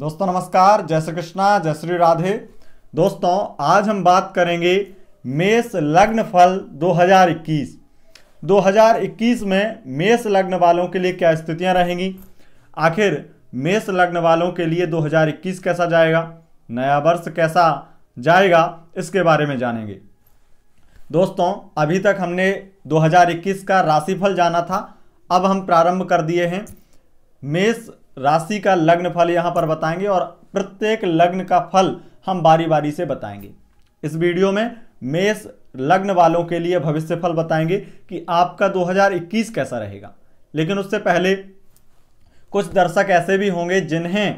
दोस्तों नमस्कार जय श्री कृष्णा जय श्री राधे दोस्तों आज हम बात करेंगे मेष लग्न फल 2021 2021 में मेष लग्न वालों के लिए क्या स्थितियां रहेंगी आखिर मेष लग्न वालों के लिए 2021 कैसा जाएगा नया वर्ष कैसा जाएगा इसके बारे में जानेंगे दोस्तों अभी तक हमने 2021 का राशिफल जाना था अब हम प्रारंभ कर दिए हैं मेष राशि का लग्न फल यहाँ पर बताएंगे और प्रत्येक लग्न का फल हम बारी बारी से बताएंगे इस वीडियो में मेष लग्न वालों के लिए भविष्य फल बताएंगे कि आपका 2021 कैसा रहेगा लेकिन उससे पहले कुछ दर्शक ऐसे भी होंगे जिन्हें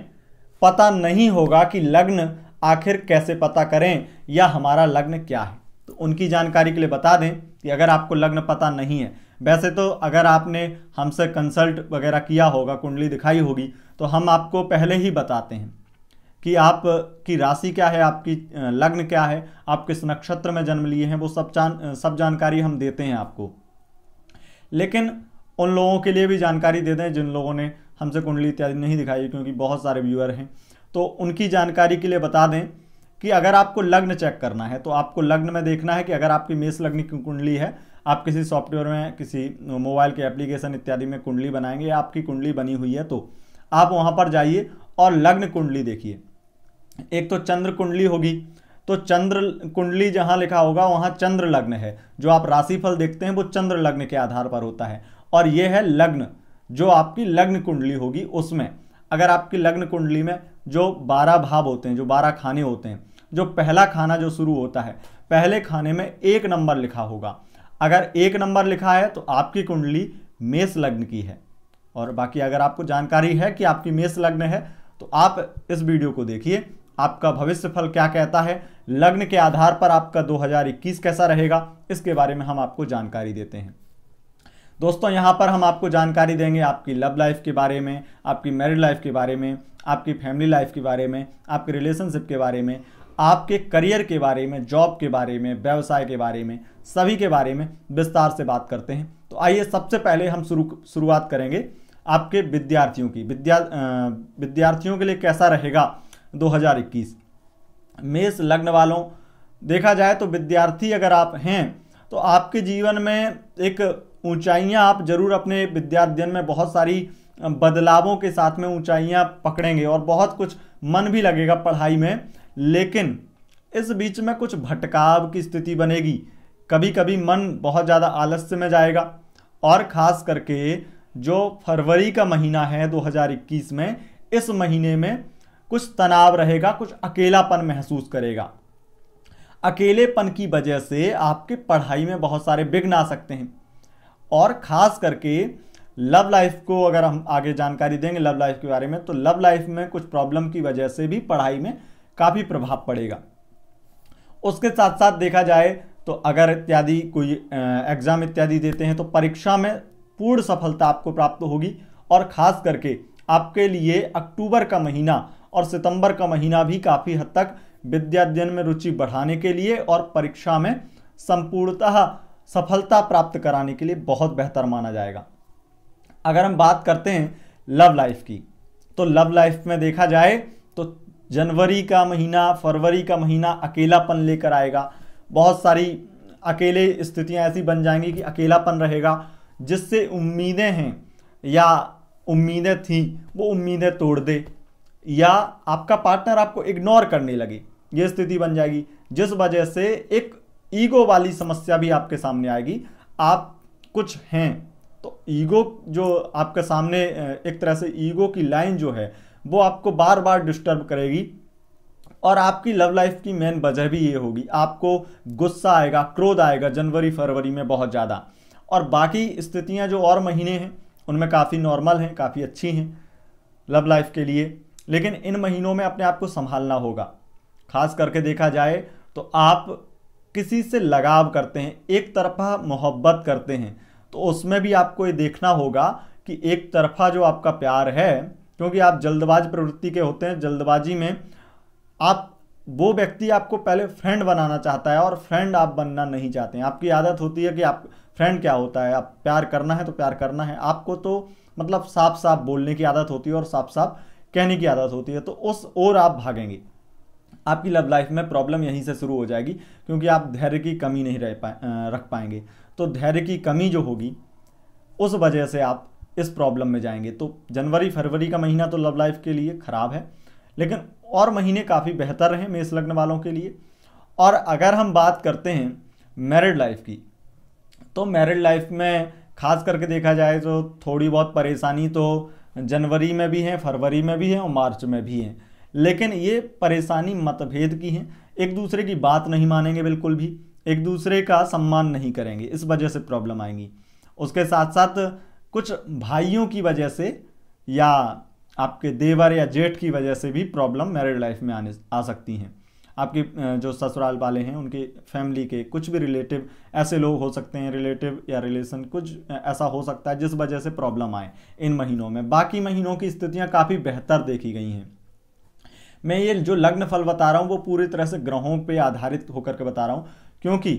पता नहीं होगा कि लग्न आखिर कैसे पता करें या हमारा लग्न क्या है तो उनकी जानकारी के लिए बता दें कि अगर आपको लग्न पता नहीं है वैसे तो अगर आपने हमसे कंसल्ट वगैरह किया होगा कुंडली दिखाई होगी तो हम आपको पहले ही बताते हैं कि आप की राशि क्या है आपकी लग्न क्या है आप किस नक्षत्र में जन्म लिए हैं वो सब जान सब जानकारी हम देते हैं आपको लेकिन उन लोगों के लिए भी जानकारी दे दें जिन लोगों ने हमसे कुंडली इत्यादि नहीं दिखाई क्योंकि बहुत सारे व्यूअर हैं तो उनकी जानकारी के लिए बता दें कि अगर आपको लग्न चेक करना है तो आपको लग्न में देखना है कि अगर आपकी मेष लग्न की कुंडली है आप किसी सॉफ्टवेयर में किसी मोबाइल के एप्लीकेशन इत्यादि में कुंडली बनाएंगे या आपकी कुंडली बनी हुई है तो आप वहाँ पर जाइए और लग्न कुंडली देखिए एक तो चंद्र कुंडली होगी तो चंद्र कुंडली जहाँ लिखा होगा वहाँ चंद्र लग्न है जो आप राशिफल देखते हैं वो चंद्र लग्न के आधार पर होता है और ये है लग्न जो आपकी लग्न कुंडली होगी उसमें अगर आपकी लग्न कुंडली में जो बारह भाव होते हैं जो बारह खाने होते हैं जो पहला खाना जो शुरू होता है पहले खाने में एक नंबर लिखा होगा अगर एक नंबर लिखा है तो आपकी कुंडली मेष लग्न की है और बाकी अगर आपको जानकारी है कि आपकी मेष लग्न है तो आप इस वीडियो को देखिए आपका भविष्य फल क्या कहता है लग्न के आधार पर आपका 2021 कैसा रहेगा इसके बारे में हम आपको जानकारी देते हैं दोस्तों यहाँ पर हम आपको जानकारी देंगे आपकी लव लाइफ के बारे में आपकी मैरिड लाइफ के बारे में आपकी फैमिली लाइफ के बारे में आपके रिलेशनशिप के बारे में आपके करियर के बारे में जॉब के बारे में व्यवसाय के बारे में सभी के बारे में विस्तार से बात करते हैं तो आइए सबसे पहले हम शुरू शुरुआत करेंगे आपके विद्यार्थियों की विद्या विद्यार्थियों के लिए कैसा रहेगा 2021 मेष लग्न वालों देखा जाए तो विद्यार्थी अगर आप हैं तो आपके जीवन में एक ऊंचाइयां आप जरूर अपने विद्यार्थी में बहुत सारी बदलावों के साथ में ऊंचाइयां पकड़ेंगे और बहुत कुछ मन भी लगेगा पढ़ाई में लेकिन इस बीच में कुछ भटकाव की स्थिति बनेगी कभी कभी मन बहुत ज़्यादा आलस्य में जाएगा और ख़ास करके जो फरवरी का महीना है 2021 में इस महीने में कुछ तनाव रहेगा कुछ अकेलापन महसूस करेगा अकेलेपन की वजह से आपके पढ़ाई में बहुत सारे विघ्न आ सकते हैं और ख़ास करके लव लाइफ को अगर हम आगे जानकारी देंगे लव लाइफ के बारे में तो लव लाइफ में कुछ प्रॉब्लम की वजह से भी पढ़ाई में काफ़ी प्रभाव पड़ेगा उसके साथ साथ देखा जाए तो अगर इत्यादि कोई एग्ज़ाम इत्यादि देते हैं तो परीक्षा में पूर्ण सफलता आपको प्राप्त होगी और ख़ास करके आपके लिए अक्टूबर का महीना और सितंबर का महीना भी काफ़ी हद तक विद्या अध्ययन में रुचि बढ़ाने के लिए और परीक्षा में संपूर्णतः सफलता प्राप्त कराने के लिए बहुत बेहतर माना जाएगा अगर हम बात करते हैं लव लाइफ की तो लव लाइफ में देखा जाए तो जनवरी का महीना फरवरी का महीना अकेलापन लेकर आएगा बहुत सारी अकेले स्थितियां ऐसी बन जाएंगी कि अकेलापन रहेगा जिससे उम्मीदें हैं या उम्मीदें थीं वो उम्मीदें तोड़ दे या आपका पार्टनर आपको इग्नोर करने लगे ये स्थिति बन जाएगी जिस वजह से एक ईगो वाली समस्या भी आपके सामने आएगी आप कुछ हैं तो ईगो जो आपके सामने एक तरह से ईगो की लाइन जो है वो आपको बार बार डिस्टर्ब करेगी और आपकी लव लाइफ की मेन वजह भी ये होगी आपको गुस्सा आएगा क्रोध आएगा जनवरी फरवरी में बहुत ज़्यादा और बाकी स्थितियाँ जो और महीने हैं उनमें काफ़ी नॉर्मल हैं काफ़ी अच्छी हैं लव लाइफ के लिए लेकिन इन महीनों में अपने आप को संभालना होगा खास करके देखा जाए तो आप किसी से लगाव करते हैं एक तरफा मोहब्बत करते हैं तो उसमें भी आपको ये देखना होगा कि एक तरफा जो आपका प्यार है क्योंकि आप जल्दबाज प्रवृत्ति के होते हैं जल्दबाजी में आप वो व्यक्ति आपको पहले फ्रेंड बनाना चाहता है और फ्रेंड आप बनना नहीं चाहते हैं आपकी आदत होती है कि आप फ्रेंड क्या होता है आप प्यार करना है तो प्यार करना है आपको तो मतलब साफ साफ बोलने की आदत होती है और साफ साफ कहने की आदत होती है तो उस ओर आप भागेंगे आपकी लव लाइफ में प्रॉब्लम यहीं से शुरू हो जाएगी क्योंकि आप धैर्य की कमी नहीं रह पाए रख पाएंगे तो धैर्य की कमी जो होगी उस वजह से आप इस प्रॉब्लम में जाएंगे तो जनवरी फरवरी का महीना तो लव लाइफ के लिए ख़राब है लेकिन और महीने काफ़ी बेहतर रहे मेष लग्न वालों के लिए और अगर हम बात करते हैं मैरिड लाइफ की तो मैरिड लाइफ में खास करके देखा जाए तो थोड़ी बहुत परेशानी तो जनवरी में भी है फरवरी में भी है और मार्च में भी है लेकिन ये परेशानी मतभेद की है एक दूसरे की बात नहीं मानेंगे बिल्कुल भी एक दूसरे का सम्मान नहीं करेंगे इस वजह से प्रॉब्लम आएंगी उसके साथ साथ कुछ भाइयों की वजह से या आपके देवर या जेठ की वजह से भी प्रॉब्लम मैरिड लाइफ में आने आ सकती हैं आपके जो ससुराल वाले हैं उनके फैमिली के कुछ भी रिलेटिव ऐसे लोग हो सकते हैं रिलेटिव या रिलेशन कुछ ऐसा हो सकता है जिस वजह से प्रॉब्लम आए इन महीनों में बाकी महीनों की स्थितियां काफ़ी बेहतर देखी गई हैं मैं ये जो लग्न फल बता रहा हूँ वो पूरी तरह से ग्रहों पर आधारित होकर के बता रहा हूँ क्योंकि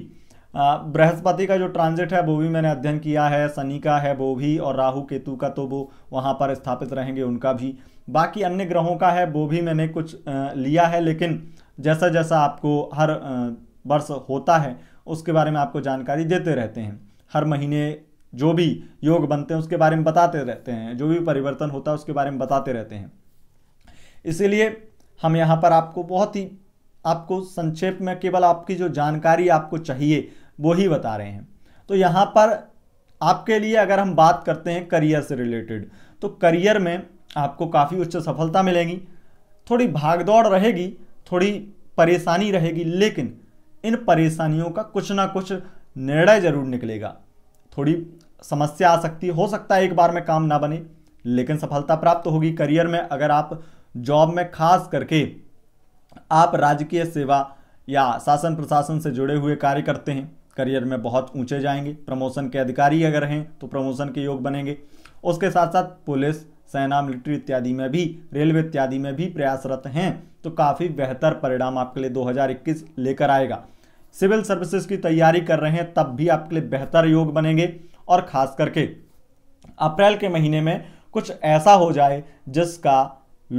बृहस्पति का जो ट्रांजिट है वो भी मैंने अध्ययन किया है शनि का है वो भी और राहु केतु का तो वो वहाँ पर स्थापित रहेंगे उनका भी बाकी अन्य ग्रहों का है वो भी मैंने कुछ लिया है लेकिन जैसा जैसा आपको हर वर्ष होता है उसके बारे में आपको जानकारी देते रहते हैं हर महीने जो भी योग बनते हैं उसके बारे में बताते रहते हैं जो भी परिवर्तन होता है उसके बारे में बताते रहते हैं इसीलिए हम यहाँ पर आपको बहुत ही आपको संक्षेप में केवल आपकी जो जानकारी आपको चाहिए वो ही बता रहे हैं तो यहाँ पर आपके लिए अगर हम बात करते हैं करियर से रिलेटेड तो करियर में आपको काफ़ी उच्च सफलता मिलेगी थोड़ी भागदौड़ रहेगी थोड़ी परेशानी रहेगी लेकिन इन परेशानियों का कुछ ना कुछ निर्णय जरूर निकलेगा थोड़ी समस्या आ सकती हो सकता है एक बार में काम ना बने लेकिन सफलता प्राप्त होगी करियर में अगर आप जॉब में खास करके आप राजकीय सेवा या शासन प्रशासन से जुड़े हुए कार्य करते हैं करियर में बहुत ऊंचे जाएंगे प्रमोशन के अधिकारी अगर हैं तो प्रमोशन के योग बनेंगे उसके साथ साथ पुलिस सेना मिलिट्री इत्यादि में भी रेलवे इत्यादि में भी प्रयासरत हैं तो काफ़ी बेहतर परिणाम आपके लिए 2021 लेकर आएगा सिविल सर्विसेज की तैयारी कर रहे हैं तब भी आपके लिए बेहतर योग बनेंगे और ख़ास करके अप्रैल के महीने में कुछ ऐसा हो जाए जिसका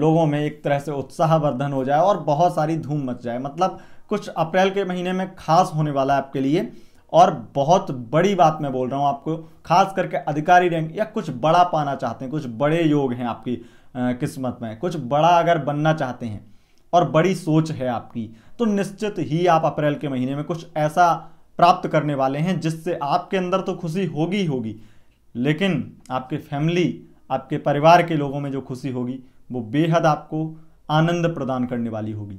लोगों में एक तरह से उत्साहवर्धन हो जाए और बहुत सारी धूम मच जाए मतलब कुछ अप्रैल के महीने में खास होने वाला है आपके लिए और बहुत बड़ी बात मैं बोल रहा हूँ आपको खास करके अधिकारी रैंक या कुछ बड़ा पाना चाहते हैं कुछ बड़े योग हैं आपकी किस्मत में कुछ बड़ा अगर बनना चाहते हैं और बड़ी सोच है आपकी तो निश्चित ही आप अप्रैल के महीने में कुछ ऐसा प्राप्त करने वाले हैं जिससे आपके अंदर तो खुशी होगी ही होगी लेकिन आपके फैमिली आपके परिवार के लोगों में जो खुशी होगी वो बेहद आपको आनंद प्रदान करने वाली होगी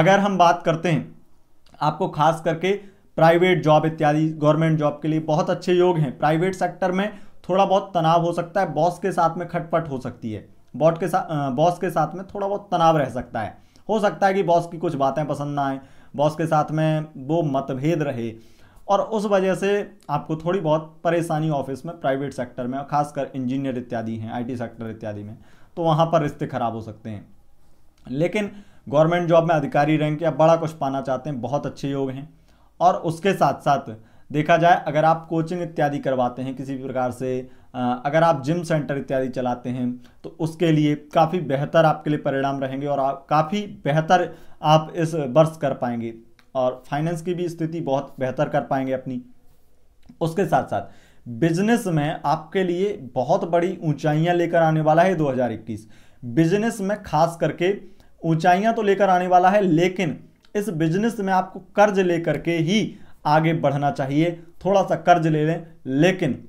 अगर हम बात करते हैं आपको खास करके प्राइवेट जॉब इत्यादि गवर्नमेंट जॉब के लिए बहुत अच्छे योग हैं प्राइवेट सेक्टर में थोड़ा बहुत तनाव हो सकता है बॉस के साथ में खटपट हो सकती है बॉट के साथ बॉस के साथ में थोड़ा बहुत तनाव रह सकता है हो सकता है कि बॉस की कुछ बातें पसंद ना आए बॉस के साथ में वो मतभेद रहे और उस वजह से आपको थोड़ी बहुत परेशानी ऑफिस में प्राइवेट सेक्टर में खासकर इंजीनियर इत्यादि हैं आईटी सेक्टर इत्यादि में तो वहाँ पर रिश्ते खराब हो सकते हैं लेकिन गवर्नमेंट जॉब में अधिकारी रैंक या बड़ा कुछ पाना चाहते हैं बहुत अच्छे योग हैं और उसके साथ साथ देखा जाए अगर आप कोचिंग इत्यादि करवाते हैं किसी भी प्रकार से अगर आप जिम सेंटर इत्यादि चलाते हैं तो उसके लिए काफ़ी बेहतर आपके लिए परिणाम रहेंगे और आप काफ़ी बेहतर आप इस वर्ष कर पाएंगे और फाइनेंस की भी स्थिति बहुत बेहतर कर पाएंगे अपनी उसके साथ साथ बिजनेस में आपके लिए बहुत बड़ी ऊंचाइयां लेकर आने वाला है 2021 बिजनेस में खास करके ऊंचाइयां तो लेकर आने वाला है लेकिन इस बिजनेस में आपको कर्ज लेकर के ही आगे बढ़ना चाहिए थोड़ा सा कर्ज ले लें लेकिन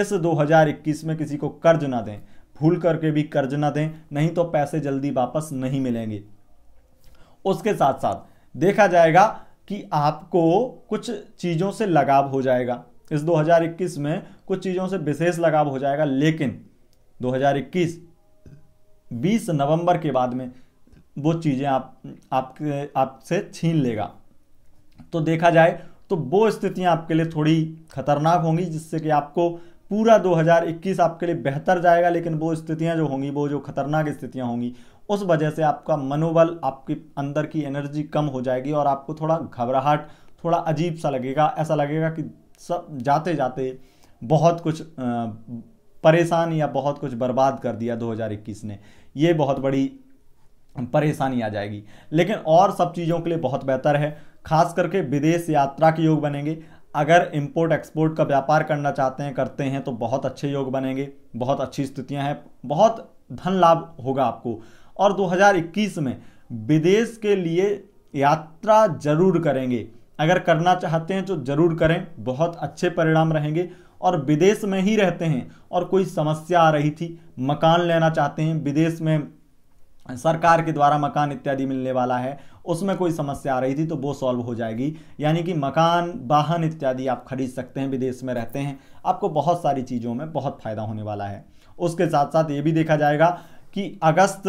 इस 2021 में किसी को कर्ज ना दें भूल करके भी कर्ज ना दें नहीं तो पैसे जल्दी वापस नहीं मिलेंगे उसके साथ साथ देखा जाएगा कि आपको कुछ चीज़ों से लगाव हो जाएगा इस 2021 में कुछ चीज़ों से विशेष लगाव हो जाएगा लेकिन 2021 20 नवंबर के बाद में वो चीज़ें आप आपके आपसे छीन लेगा तो देखा जाए तो वो स्थितियां आपके लिए थोड़ी खतरनाक होंगी जिससे कि आपको पूरा 2021 आपके लिए बेहतर जाएगा लेकिन वो स्थितियां जो होंगी वो जो खतरनाक स्थितियां होंगी उस वजह से आपका मनोबल आपके अंदर की एनर्जी कम हो जाएगी और आपको थोड़ा घबराहट थोड़ा अजीब सा लगेगा ऐसा लगेगा कि सब जाते जाते बहुत कुछ परेशान या बहुत कुछ बर्बाद कर दिया 2021 ने ये बहुत बड़ी परेशानी आ जाएगी लेकिन और सब चीज़ों के लिए बहुत बेहतर है खास करके विदेश यात्रा के योग बनेंगे अगर इंपोर्ट एक्सपोर्ट का व्यापार करना चाहते हैं करते हैं तो बहुत अच्छे योग बनेंगे बहुत अच्छी स्थितियां हैं बहुत धन लाभ होगा आपको और 2021 में विदेश के लिए यात्रा जरूर करेंगे अगर करना चाहते हैं तो जरूर करें बहुत अच्छे परिणाम रहेंगे और विदेश में ही रहते हैं और कोई समस्या आ रही थी मकान लेना चाहते हैं विदेश में सरकार के द्वारा मकान इत्यादि मिलने वाला है उसमें कोई समस्या आ रही थी तो वो सॉल्व हो जाएगी यानी कि मकान वाहन इत्यादि आप खरीद सकते हैं विदेश में रहते हैं आपको बहुत सारी चीज़ों में बहुत फ़ायदा होने वाला है उसके साथ साथ ये भी देखा जाएगा कि अगस्त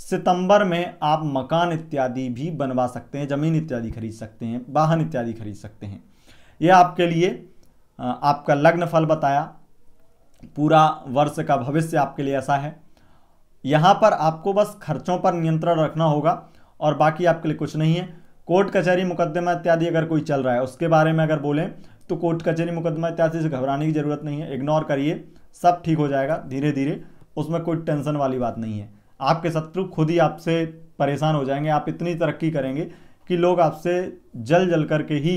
सितंबर में आप मकान इत्यादि भी बनवा सकते हैं ज़मीन इत्यादि खरीद सकते हैं वाहन इत्यादि खरीद सकते हैं ये आपके लिए आपका लग्न फल बताया पूरा वर्ष का भविष्य आपके लिए ऐसा है यहाँ पर आपको बस खर्चों पर नियंत्रण रखना होगा और बाकी आपके लिए कुछ नहीं है कोर्ट कचहरी मुकदमा इत्यादि अगर कोई चल रहा है उसके बारे में अगर बोलें तो कोर्ट कचहरी मुकदमा इत्यादि से घबराने की ज़रूरत नहीं है इग्नोर करिए सब ठीक हो जाएगा धीरे धीरे उसमें कोई टेंशन वाली बात नहीं है आपके शत्रु खुद ही आपसे परेशान हो जाएंगे आप इतनी तरक्की करेंगे कि लोग आपसे जल जल करके ही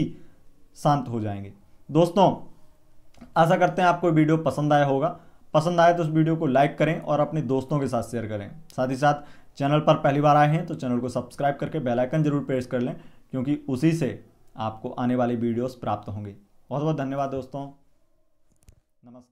शांत हो जाएंगे दोस्तों आशा करते हैं आपको वीडियो पसंद आया होगा पसंद आए तो इस वीडियो को लाइक करें और अपने दोस्तों के साथ शेयर करें साथ ही साथ चैनल पर पहली बार आए हैं तो चैनल को सब्सक्राइब करके बेलाइकन जरूर प्रेस कर लें क्योंकि उसी से आपको आने वाली वीडियोस प्राप्त होंगी बहुत बहुत धन्यवाद दोस्तों नमस्कार